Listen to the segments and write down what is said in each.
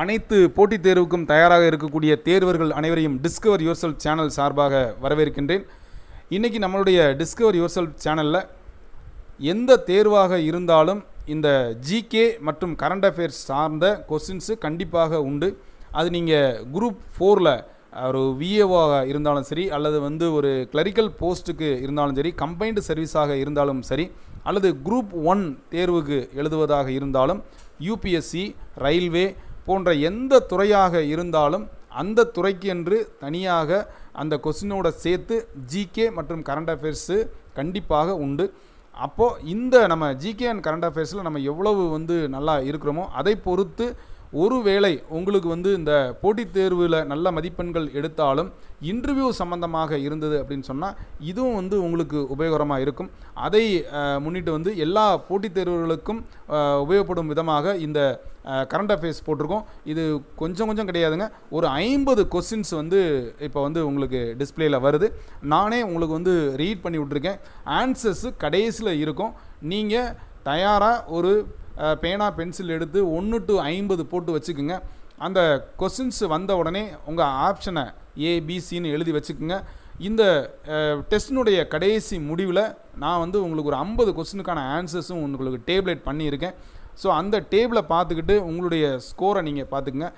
அனைத்து போட்டித் தேர்வுக்கும் தயாராக இருக்கக்கூடிய தேர்வர்கள் அனைவரையும் டிஸ்கவர் யுவர் செல்ஃப் சேனல் சார்பாக வரவேற்கின்றேன் இன்றைக்கி நம்மளுடைய டிஸ்கவர் யுவர் செல்ஃப் சேனலில் எந்த தேர்வாக இருந்தாலும் இந்த ஜிகே மற்றும் கரண்ட் அஃபேர்ஸ் சார்ந்த கொஸ்டின்ஸு கண்டிப்பாக உண்டு அது நீங்கள் குரூப் ஃபோரில் ஒரு விஏஓவாக இருந்தாலும் சரி அல்லது வந்து ஒரு கிளரிக்கல் போஸ்ட்டுக்கு இருந்தாலும் சரி கம்பைன்டு சர்வீஸாக இருந்தாலும் சரி அல்லது குரூப் ஒன் தேர்வுக்கு எழுதுவதாக இருந்தாலும் யூபிஎஸ்சி ரயில்வே போன்ற எந்த துறையாக இருந்தாலும் அந்த துறைக்கு என்று தனியாக அந்த கொஸ்டினோட சேர்த்து ஜிகே மற்றும் கரண்ட் அஃபேர்ஸு கண்டிப்பாக உண்டு அப்போது இந்த நம்ம ஜிகே அண்ட் கரண்ட் அஃபேர்ஸில் நம்ம எவ்வளவு வந்து நல்லா இருக்கிறோமோ அதை பொறுத்து ஒருவேளை உங்களுக்கு வந்து இந்த போட்டித் தேர்வில் நல்ல மதிப்பெண்கள் எடுத்தாலும் இன்டர்வியூ சம்மந்தமாக இருந்தது அப்படின்னு சொன்னால் இதுவும் வந்து உங்களுக்கு உபயோகரமாக இருக்கும் அதை முன்னிட்டு வந்து எல்லா போட்டித் தேர்வுகளுக்கும் உபயோகப்படும் விதமாக இந்த கரண்ட் அஃபேர்ஸ் போட்டிருக்கோம் இது கொஞ்சம் கொஞ்சம் கிடையாதுங்க ஒரு ஐம்பது கொஸ்டின்ஸ் வந்து இப்போ வந்து உங்களுக்கு டிஸ்பிளேயில் வருது நானே உங்களுக்கு வந்து ரீட் பண்ணி விட்ருக்கேன் ஆன்சர்ஸு கடைசியில் இருக்கும் நீங்கள் தயாராக ஒரு பேனா பென்சில் எடுத்து ஒன்று டு ஐம்பது போட்டு வச்சுக்கோங்க அந்த கொஸ்டின்ஸ் வந்த உடனே உங்கள் ஆப்ஷனை ஏபிசின்னு எழுதி வச்சுக்கோங்க இந்த டெஸ்டினுடைய கடைசி முடிவில் நான் வந்து உங்களுக்கு ஒரு ஐம்பது கொஸ்டினுக்கான ஆன்சர்ஸும் உங்களுக்கு டேப்லெட் பண்ணியிருக்கேன் ஸோ அந்த டேபிளை பார்த்துக்கிட்டு உங்களுடைய ஸ்கோரை நீங்கள் பார்த்துக்குங்க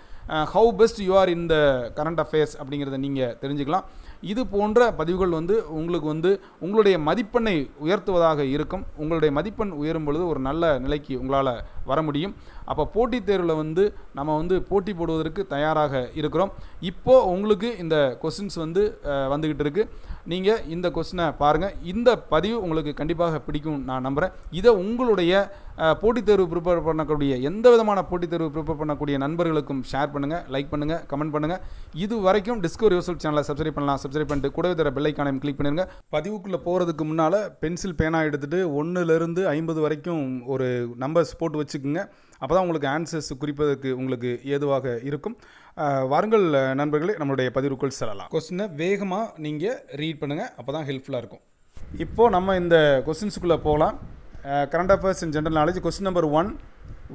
how best you are in the current affairs அப்படிங்கிறத நீங்கள் தெரிஞ்சுக்கலாம் இது போன்ற பதிவுகள் வந்து உங்களுக்கு வந்து உங்களுடைய மதிப்பெண்ணை உயர்த்துவதாக இருக்கும் உங்களுடைய மதிப்பெண் உயரும் பொழுது ஒரு நல்ல நிலைக்கு உங்களால் வர முடியும் அப்போ போட்டித் தேர்வில் வந்து நம்ம வந்து போட்டி போடுவதற்கு தயாராக இருக்கிறோம் இப்போது உங்களுக்கு இந்த கொஸ்டின்ஸ் வந்து வந்துக்கிட்டு இருக்குது நீங்கள் இந்த கொஸ்டினை பாருங்கள் இந்த பதிவு உங்களுக்கு கண்டிப்பாக பிடிக்கும் நான் நம்புகிறேன் இதை உங்களுடைய போட்டித் தேர்வு ப்ரிப்பேர் பண்ணக்கூடிய எந்த விதமான போட்டித் தேர்வு ப்ரிப்பேர் பண்ணக்கூடிய நண்பர்களுக்கும் ஷேர் பண்ணுங்கள் லைக் பண்ணுங்கள் கமெண்ட் பண்ணுங்கள் இது வரைக்கும் டிஸ்கோ யூசல் சேனலை சப்ஸ்கிரைப் பண்ணலாம் சப்ஸ்கிரைப் பண்ணிட்டு கூடவே தர பெல்லைக்கானையும் கிளிக் பண்ணிடுங்க பதிவுக்குள்ளே போகிறதுக்கு முன்னால் பென்சில் பேனா எடுத்துகிட்டு ஒன்றுலேருந்து ஐம்பது வரைக்கும் ஒரு நம்பர்ஸ் போட்டு வச்சு படிச்சுக்குங்க அப்போ தான் உங்களுக்கு ஆன்சர்ஸ் குறிப்பதற்கு உங்களுக்கு ஏதுவாக இருக்கும் வாருங்கள் நண்பர்களே நம்மளுடைய பதிவுக்குள் செல்லலாம் கொஸ்டினை வேகமாக நீங்கள் ரீட் பண்ணுங்கள் அப்போ தான் ஹெல்ப்ஃபுல்லாக இருக்கும் இப்போது நம்ம இந்த கொஸ்டின்ஸுக்குள்ளே போகலாம் current affairs in general knowledge question number one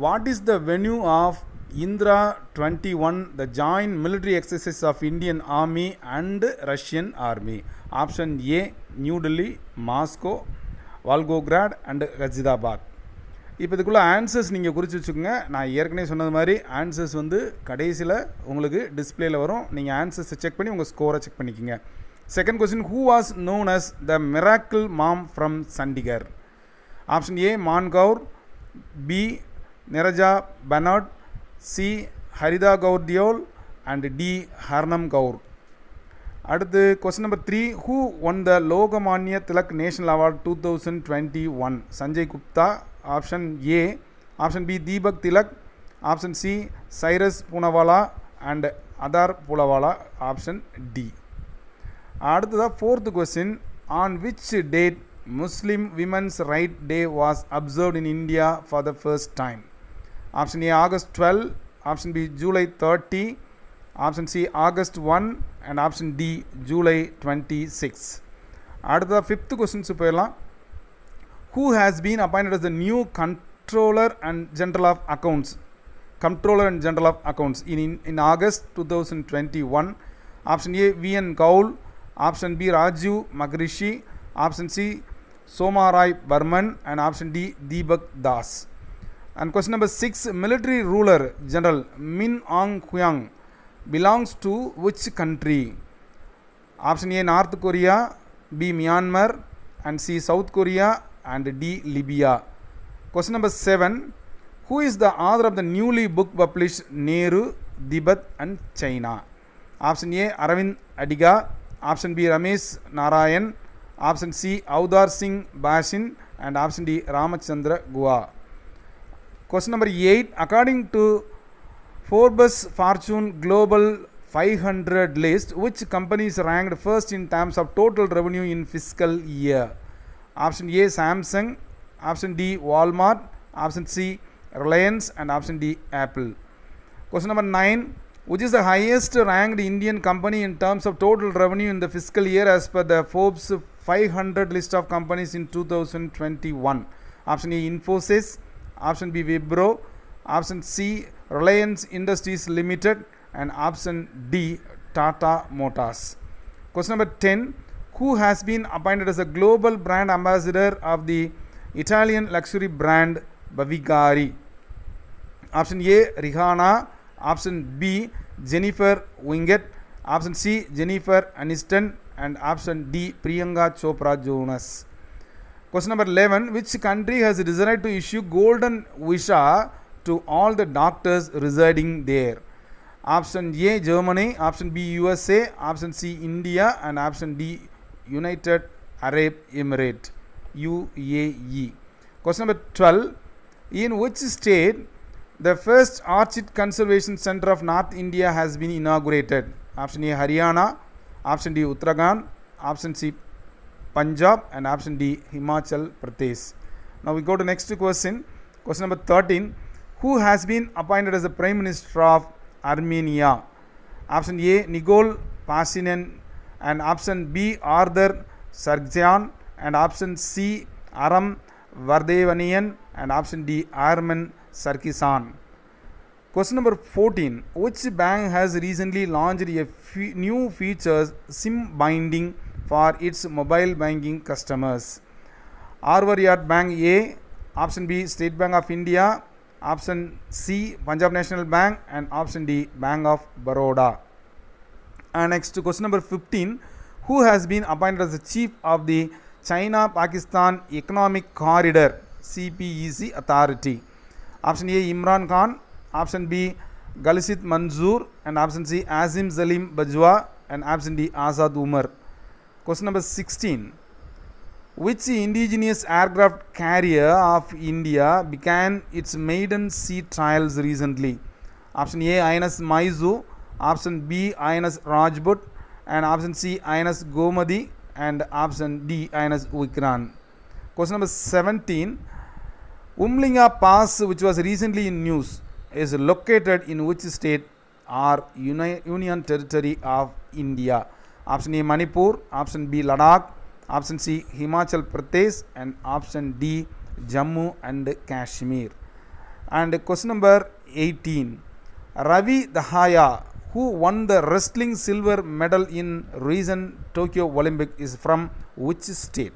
what is the venue of Indra twenty one the joint military exercise of Indian army and Russian army option A New Delhi Moscow Volgograd and Hajidabad இப்போ இதுக்குள்ளே answers நீங்கள் குறித்து வச்சுக்கோங்க நான் ஏற்கனவே சொன்னது மாதிரி answers வந்து கடைசியில் உங்களுக்கு டிஸ்பிளேல வரும் நீங்கள் ஆன்சர்ஸை செக் பண்ணி உங்கள் ஸ்கோரை செக் பண்ணிக்கோங்க second question who was known as the miracle mom from Chandigarh option A Man Kaur B Neerja Bhanot C Harita Kaur Deol and D Harnam Kaur அடுத்து question number three who won the Lokmanya Tilak national award two thousand twenty one Sanjay Gupta option A option B Deepak Tilak option C Cyrus Poonawalla and Adar Poonawalla option D அடுத்ததாக fourth question on which date Muslim women's right day was observed in India for the first time option A August twelve option B July thirty option C August one and option D July twenty six அடுத்ததாக fifth கொஸ்டின்ஸு போயிடலாம் who has been appointed as the new controller and general of accounts controller and general of accounts in, in, in august 2021 option a vn kaul option b raju magrishi option c somarai burman and option d deepak das and question number 6 military ruler general min Ang hyang belongs to which country option a north korea b myanmar and c south korea and D. Libya. Question number 7. Who is the author of the newly book published Nehru, Tibet and China? Option A. Aravind Adiga. Option B. Ramesh Narayan. Option C. Audar Singh Bashin. And option D. Ramachandra Gua. Question number 8. According to Forbes Fortune Global 500 list, which companies ranked first in terms of total revenue in fiscal year? Option A Samsung, option D Walmart, option C Reliance and option D Apple. Question number 9 which is the highest ranked Indian company in terms of total revenue in the fiscal year as per the Forbes 500 list of companies in 2021? Option A Infosys, option B Wipro, option C Reliance Industries Limited and option D Tata Motors. Question number 10 who has been appointed as a global brand ambassador of the Italian luxury brand Bavigari. Option A Rihanna, option B Jennifer Winget. option C Jennifer Aniston, and option D Priyanka Chopra Jonas. Question number 11 Which country has decided to issue golden visa to all the doctors residing there? Option A Germany, option B USA, option C India, and option D United Arab Emirate UAE. Question number 12 In which state the first Orchid Conservation Center of North India has been inaugurated? Option A Haryana, option D Uttarakhand, option C Punjab and option D Himachal Pradesh. Now we go to next question. Question number 13 Who has been appointed as the Prime Minister of Armenia? Option A Nikol Pashinyan and option B Arthur Sargjan and option C Aram Vardevanian and option D Armen Sarkisan. Question number 14 Which bank has recently launched a fe new feature SIM binding for its mobile banking customers? Arvaryat Bank A, option B State Bank of India, option C Punjab National Bank and option D Bank of Baroda. And next to question number 15 Who has been appointed as the chief of the China Pakistan Economic Corridor CPEC Authority? Option A Imran Khan, option B Galisit Manzoor, and option C Azim Zalim Bajwa, and option D Azad Umar. Question number 16 Which indigenous aircraft carrier of India began its maiden sea trials recently? Option A INS Maizu, option B INS Rajput and option C INS Gomadi and option D INS Vikran. Question number 17 Umlinga Pass which was recently in news is located in which state or uni Union Territory of India? Option A Manipur, option B Ladakh, option C Himachal Pradesh and option D Jammu and Kashmir. And question number 18 Ravi Dahaya who won the wrestling silver medal in recent Tokyo Olympic is from which state?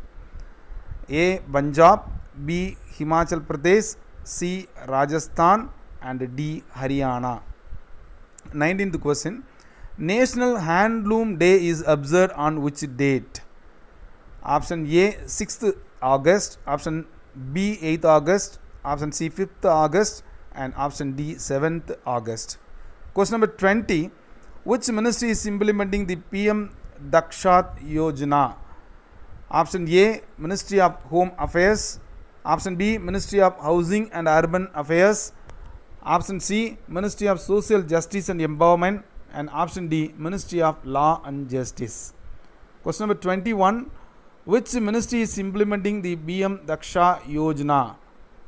A. Punjab, B. Himachal Pradesh, C. Rajasthan, and D. Haryana. 19th question National Handloom Day is observed on which date? Option A 6th August, option B 8th August, option C 5th August, and option D 7th August. Question number 20 Which ministry is implementing the PM Dakshat Yojana? Option A Ministry of Home Affairs. Option B Ministry of Housing and Urban Affairs. Option C Ministry of Social Justice and Empowerment. And option D Ministry of Law and Justice. Question number 21 Which ministry is implementing the BM Daksha Yojana?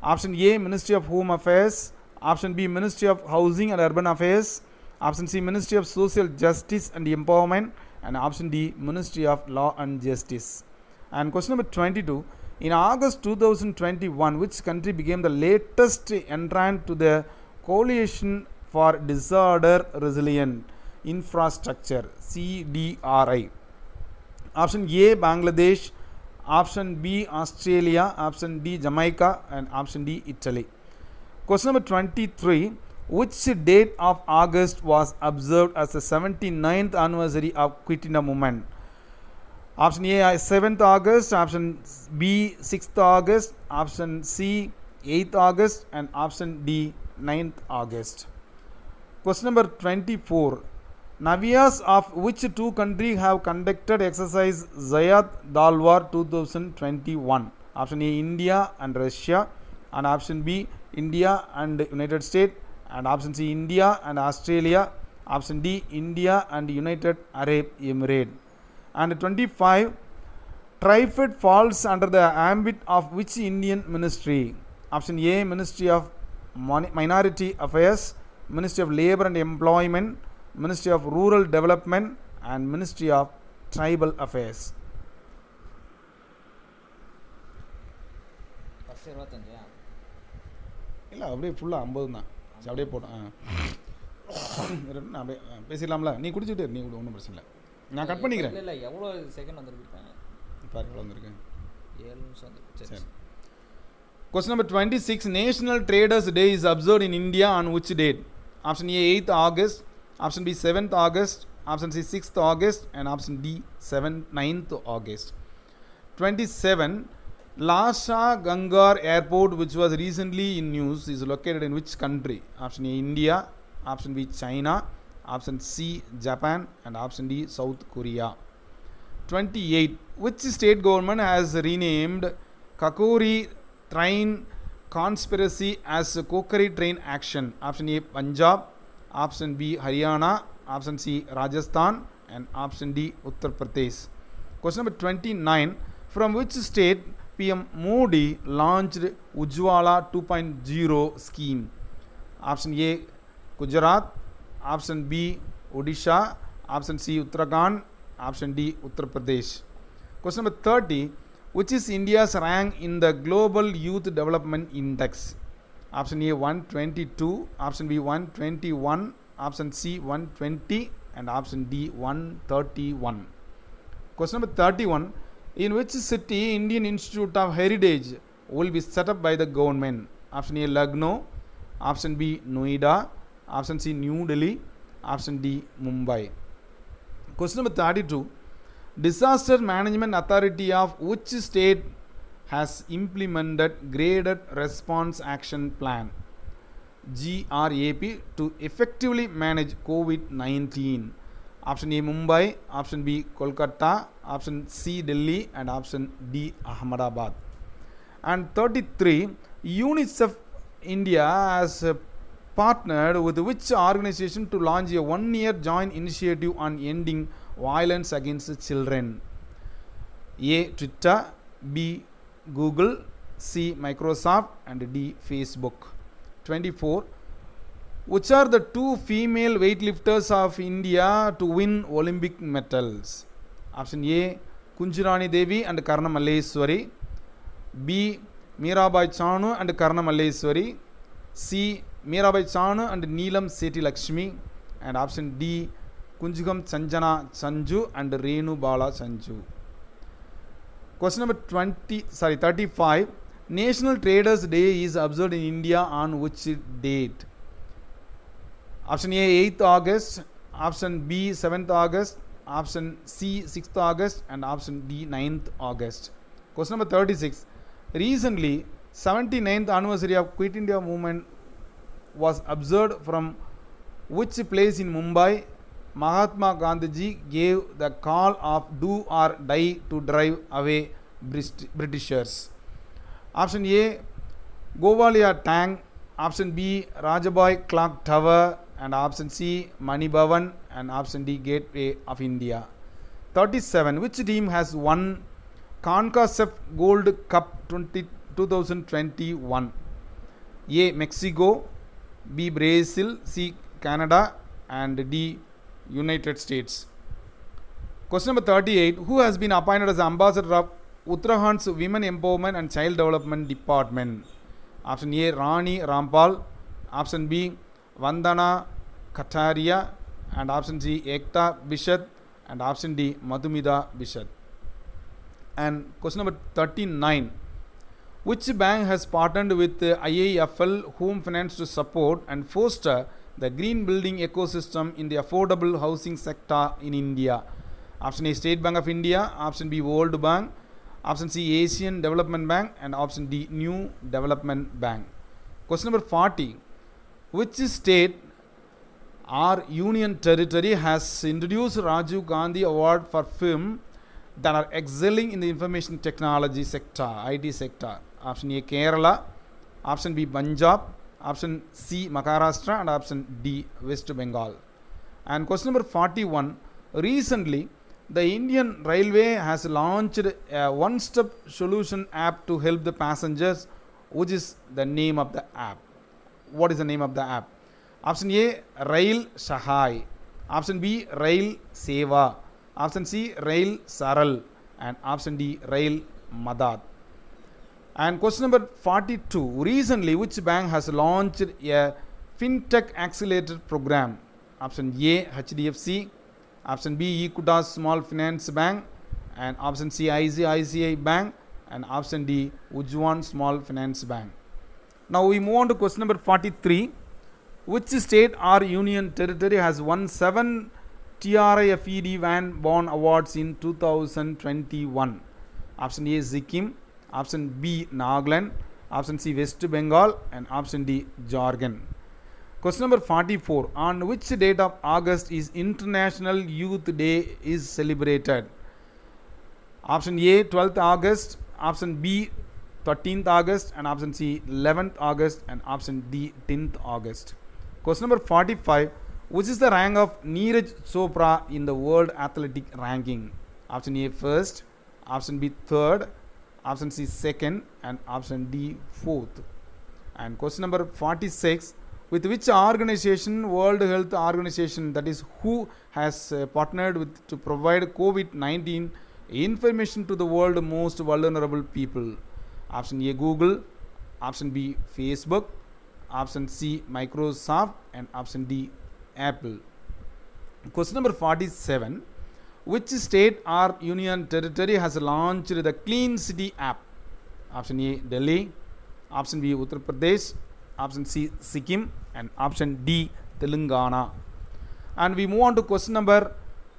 Option A Ministry of Home Affairs. Option B Ministry of Housing and Urban Affairs. Option C Ministry of Social Justice and Empowerment. And option D Ministry of Law and Justice. And question number 22. In August 2021, which country became the latest entrant to the Coalition for Disorder Resilient Infrastructure CDRI? Option A Bangladesh, option B Australia, option D Jamaica, and option D Italy. Question number 23 which date of August was observed as the 79th anniversary of Quit India movement? Option A 7th August, option B 6th August, option C 8th August, and option D 9th August. Question number 24. Navias of which two countries have conducted exercise Zayat Dalwar 2021? Option A India and Russia, and option B India and United States and option C India and Australia option D India and United Arab Emirates and 25 Trifid falls under the ambit of which Indian ministry option A Ministry of Minority Affairs Ministry of Labor and Employment Ministry of Rural Development and Ministry of Tribal Affairs இல்லை அப்படியே ஃபுல்லாக ஐம்பது தான் சரி அப்படியே போட்டோம் நான் அப்படியே பேசிடலாம்ல நீ குடிச்சிட்டு நீ கூட ஒன்றும் பிரச்சனை இல்லை நான் கட் பண்ணிக்கிறேன் இல்லை எவ்வளோ செகண்ட் வந்துருக்கேன் பாரு எவ்வளோ வந்திருக்கேன் ஏழு நிமிஷம் வந்துருக்கு சரி question number twenty six national traders day is observe in India on which date option A eighth August option B seventh August option C sixth August and option D seven ninth August twenty seven Lhasa Gangar Airport, which was recently in news, is located in which country? Option A India, option B China, option C Japan, and option D South Korea. 28. Which state government has renamed Kakori train conspiracy as Kakori train action? Option A Punjab, option B Haryana, option C Rajasthan, and option D Uttar Pradesh. Question number 29. From which state PM Modi launch Ujjwala 2.0 scheme option A Gujarat option B Odisha option C Uttarakhand option D Uttar Pradesh question number thirty which is India rank in the global youth development index option A 122 option B 121 option C 120 and option D 131 question number thirty one In which city Indian Institute of Heritage will be set up by the government? Option A Lucknow, option B Noida, option C New Delhi, option D Mumbai. Question number 32 Disaster Management Authority of which state has implemented graded response action plan GRAP to effectively manage COVID 19? option A Mumbai, option B Kolkata, option C Delhi and option D Ahmedabad. And 33 UNICEF India has uh, partnered with which organization to launch a one year joint initiative on ending violence against children? A Twitter, B Google, C Microsoft and D Facebook. 24 which are the two female weightlifters of India to win Olympic medals? Option A Kunjurani Devi and Karna Malleswari. B Mirabai Chanu and Karna Malleswari. C Mirabai Chanu and Neelam Seti Lakshmi. And option D kunjigam Sanjana Sanju and Renu Bala Sanju. Question number 20, sorry, 35. National Traders Day is observed in India on which date? Option A 8th August, option B 7th August, option C 6th August and option D 9th August. Question number 36. Recently 79th anniversary of Quit India movement was observed from which place in Mumbai Mahatma Gandhi gave the call of do or die to drive away Britishers. Option A Govalia Tank. Option B Rajabai Clock Tower and option C Manibhavan and option D Gateway of India. 37 which team has won CONCACAF Gold Cup 2021? A Mexico, B Brazil, C Canada and D United States. Question number 38 Who has been appointed as ambassador of Uttarakhand's Women Empowerment and Child Development Department? Option A Rani Rampal. Option B Vandana Kataria and option C Ekta Bishad and option D Madhumida Bishad. And question number 39 Which bank has partnered with IAFL Home Finance to support and foster the green building ecosystem in the affordable housing sector in India? Option A State Bank of India, option B World Bank, option C Asian Development Bank, and option D New Development Bank. Question number 40 which state or union territory has introduced Rajiv Gandhi Award for film that are excelling in the information technology sector, IT sector? Option A Kerala, option B Punjab, option C Maharashtra, and option D West Bengal. And question number 41 Recently, the Indian Railway has launched a one step solution app to help the passengers, which is the name of the app what is the name of the app? Option A, Rail Sahai. Option B, Rail Seva. Option C, Rail Saral. And option D, Rail Madad. And question number 42. Recently, which bank has launched a fintech accelerator program? Option A, HDFC. Option B, Equitas Small Finance Bank. And option C, ICICI Bank. And option D, Ujjuan Small Finance Bank. Now we move on to question number 43. Which state or union territory has won 7 TRIFED Van Born Awards in 2021? Option A Sikkim, option B Nagaland, option C West Bengal and option D Jharkhand. Question number 44. On which date of August is International Youth Day is celebrated? Option A 12th August, option B 13th August and option C 11th August and option D 10th August. Question number 45 which is the rank of Neeraj Chopra in the world athletic ranking? Option A first, option B third, option C second and option D fourth. And question number 46 with which organization World Health Organization that is who has uh, partnered with to provide COVID-19 information to the world most vulnerable people? option A Google, option B Facebook, option C Microsoft and option D Apple. Question number 47 Which state or union territory has launched the Clean City app? Option A Delhi, option B Uttar Pradesh, option C Sikkim and option D Telangana. And we move on to question number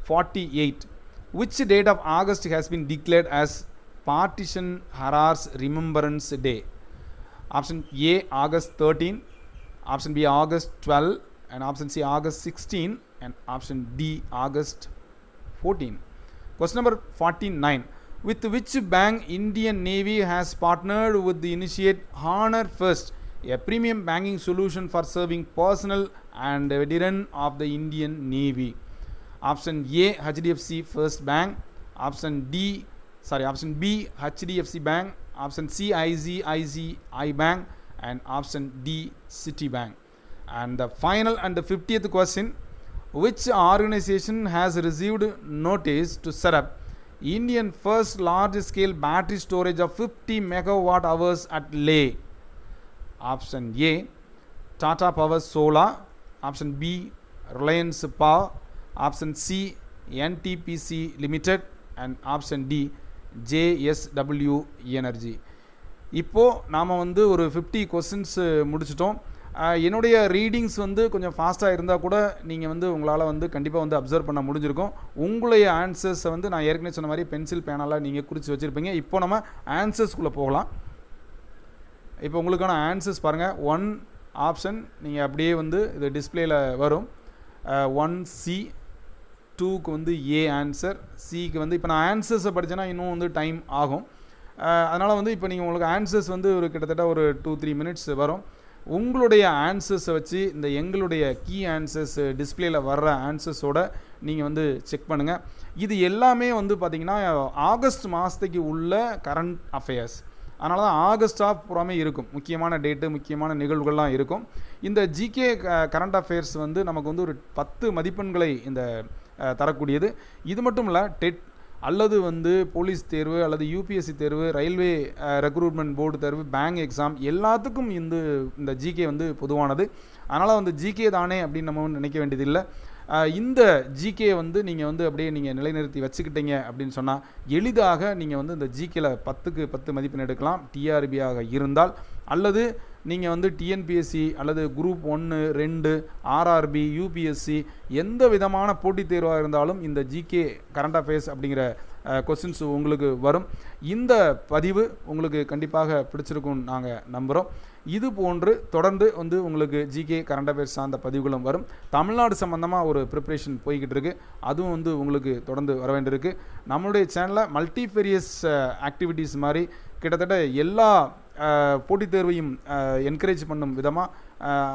48. Which date of August has been declared as Partition Harar's Remembrance Day. Option A August 13, option B August 12, and option C August 16, and option D August 14. Question number 49. With which bank Indian Navy has partnered with the initiate Honor First, a premium banking solution for serving personnel and veteran of the Indian Navy? Option A HDFC First Bank, option D sorry option B HDFC Bank option C I Bank and option D Citibank and the final and the 50th question which organization has received notice to set up Indian first large scale battery storage of 50 megawatt hours at Leh option A Tata Power Solar option B Reliance Power option C NTPC Limited and option D JSW energy e இப்போது நாம் வந்து ஒரு fifty questions முடிச்சிட்டோம் என்னுடைய readings வந்து கொஞ்சம் ஃபாஸ்ட்டாக இருந்தால் கூட நீங்கள் வந்து உங்களால் வந்து கண்டிப்பாக வந்து அப்சர்வ் பண்ண முடிஞ்சிருக்கும் உங்களுடைய ஆன்சர்ஸை வந்து நான் ஏற்கனவே சொன்ன மாதிரி பென்சில் பேனாலாம் நீங்கள் குறித்து வச்சுருப்பீங்க இப்போ நம்ம ஆன்சர்ஸ்குள்ளே போகலாம் இப்போ உங்களுக்கான ஆன்சர்ஸ் பாருங்கள் ஒன் ஆப்ஷன் நீங்கள் அப்படியே வந்து இது டிஸ்பிளேயில் வரும் ஒன் சி டூக்கு வந்து ஏ ஆன்சர் சிக்கு வந்து இப்போ நான் ஆன்சர்ஸை படித்தேன்னா இன்னும் வந்து டைம் ஆகும் அதனால் வந்து இப்போ நீங்கள் உங்களுக்கு ஆன்சர்ஸ் வந்து ஒரு கிட்டத்தட்ட ஒரு டூ த்ரீ மினிட்ஸ் வரும் உங்களுடைய ஆன்சர்ஸை வச்சு இந்த எங்களுடைய கீ ஆன்சர்ஸ் டிஸ்பிளேயில் வர்ற ஆன்சர்ஸோட நீங்கள் வந்து செக் பண்ணுங்கள் இது எல்லாமே வந்து பார்த்திங்கன்னா ஆகஸ்ட் மாதத்துக்கு உள்ள கரண்ட் அஃபேர்ஸ் அதனால தான் ஆகஸ்ட் ஆஃப் புறாமே இருக்கும் முக்கியமான டேட்டு முக்கியமான நிகழ்வுகள்லாம் இருக்கும் இந்த ஜிகே கரண்ட் அஃபேர்ஸ் வந்து நமக்கு வந்து ஒரு பத்து மதிப்பெண்களை இந்த தரக்கூடியது இது மட்டும் இல்லை டெட் அல்லது வந்து போலீஸ் தேர்வு அல்லது யூபிஎஸ்சி தேர்வு ரயில்வே ரெக்ரூட்மெண்ட் போர்டு தேர்வு பேங்க் எக்ஸாம் எல்லாத்துக்கும் இந்த இந்த ஜிகே வந்து பொதுவானது அதனால் வந்து ஜிகே தானே அப்படின்னு நம்ம நினைக்க வேண்டியதில்லை இந்த ஜிகே வந்து நீங்கள் வந்து அப்படியே நீங்கள் நிலைநிறுத்தி வச்சுக்கிட்டீங்க அப்படின்னு சொன்னால் எளிதாக நீங்கள் வந்து இந்த ஜிகேல பத்துக்கு பத்து மதிப்பெண் எடுக்கலாம் டிஆர்பியாக இருந்தால் அல்லது நீங்கள் வந்து டிஎன்பிஎஸ்சி அல்லது குரூப் ஒன்று ரெண்டு ஆர்ஆர்பி யூபிஎஸ்சி எந்த விதமான போட்டித் தேர்வாக இருந்தாலும் இந்த ஜிகே கரண்ட் அஃபேர்ஸ் அப்படிங்கிற கொஸ்டின்ஸ் உங்களுக்கு வரும் இந்த பதிவு உங்களுக்கு கண்டிப்பாக பிடிச்சிருக்கும் நாங்கள் நம்புகிறோம் இது போன்று தொடர்ந்து வந்து உங்களுக்கு ஜிகே கரண்ட் அஃபேர்ஸ் சார்ந்த பதிவுகளும் வரும் தமிழ்நாடு சம்மந்தமாக ஒரு ப்ரிப்ரேஷன் போய்கிட்டு இருக்குது அதுவும் வந்து உங்களுக்கு தொடர்ந்து வர வேண்டியிருக்கு நம்மளுடைய சேனலில் மல்டிஃபேரியஸ் ஆக்டிவிட்டீஸ் மாதிரி கிட்டத்தட்ட எல்லா போட்டித் தேர்வையும் என்கரேஜ் பண்ணும் விதமாக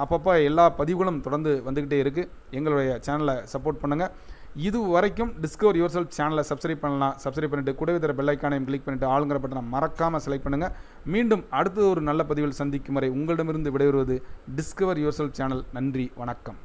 அப்பப்போ எல்லா பதிவுகளும் தொடர்ந்து வந்துக்கிட்டே இருக்குது எங்களுடைய சேனலை சப்போர்ட் பண்ணுங்கள் இது வரைக்கும் டிஸ்கவர் யுவர் செல்ஃப் சேனலை சப்ஸ்கிரைப் பண்ணலாம் சப்ஸ்கிரைப் பண்ணிவிட்டு கூட வித்திர பெல்லைக்கானையும் கிளிக் பண்ணிவிட்டு ஆளுங்கிற பட்டனை மறக்காமல் செலக்ட் பண்ணுங்கள் மீண்டும் அடுத்த ஒரு நல்ல பதிவில் சந்திக்கும் வரை உங்களிடமிருந்து விடைபெறுவது டிஸ்கவர் யுவர் செல்ஃப் சேனல் நன்றி வணக்கம்